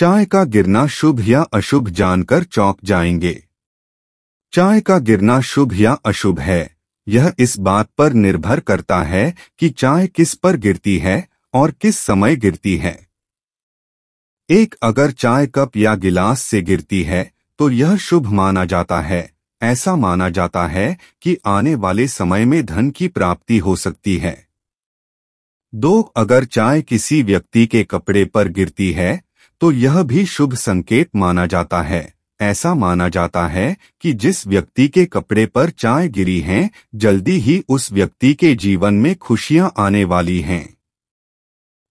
चाय का गिरना शुभ या अशुभ जानकर चौंक जाएंगे चाय का गिरना शुभ या अशुभ है यह इस बात पर निर्भर करता है कि चाय किस पर गिरती है और किस समय गिरती है एक अगर चाय कप या गिलास से गिरती है तो यह शुभ माना जाता है ऐसा माना जाता है कि आने वाले समय में धन की प्राप्ति हो सकती है दो अगर चाय किसी व्यक्ति के कपड़े पर गिरती है तो यह भी शुभ संकेत माना जाता है ऐसा माना जाता है कि जिस व्यक्ति के कपड़े पर चाय गिरी है जल्दी ही उस व्यक्ति के जीवन में खुशियां आने वाली हैं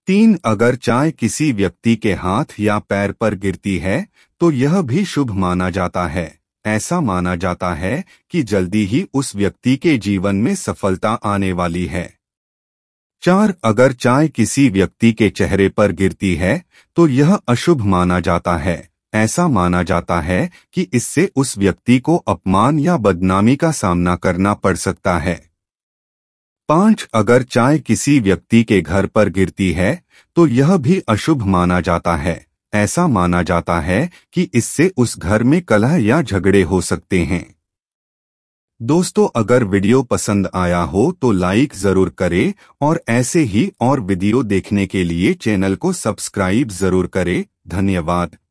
तीन अगर चाय किसी व्यक्ति के हाथ या पैर पर गिरती है तो यह भी शुभ माना जाता है ऐसा माना जाता है कि जल्दी ही उस व्यक्ति के जीवन में सफलता आने वाली है चार अगर चाय किसी व्यक्ति के चेहरे पर गिरती है तो यह अशुभ माना जाता है ऐसा माना जाता है कि इससे उस व्यक्ति को अपमान या बदनामी का सामना करना पड़ सकता है पांच अगर चाय किसी व्यक्ति के घर पर गिरती है तो यह भी अशुभ माना जाता है ऐसा माना जाता है कि इससे उस घर में कलह या झगड़े हो सकते हैं दोस्तों अगर वीडियो पसंद आया हो तो लाइक जरूर करें और ऐसे ही और वीडियो देखने के लिए चैनल को सब्सक्राइब जरूर करें धन्यवाद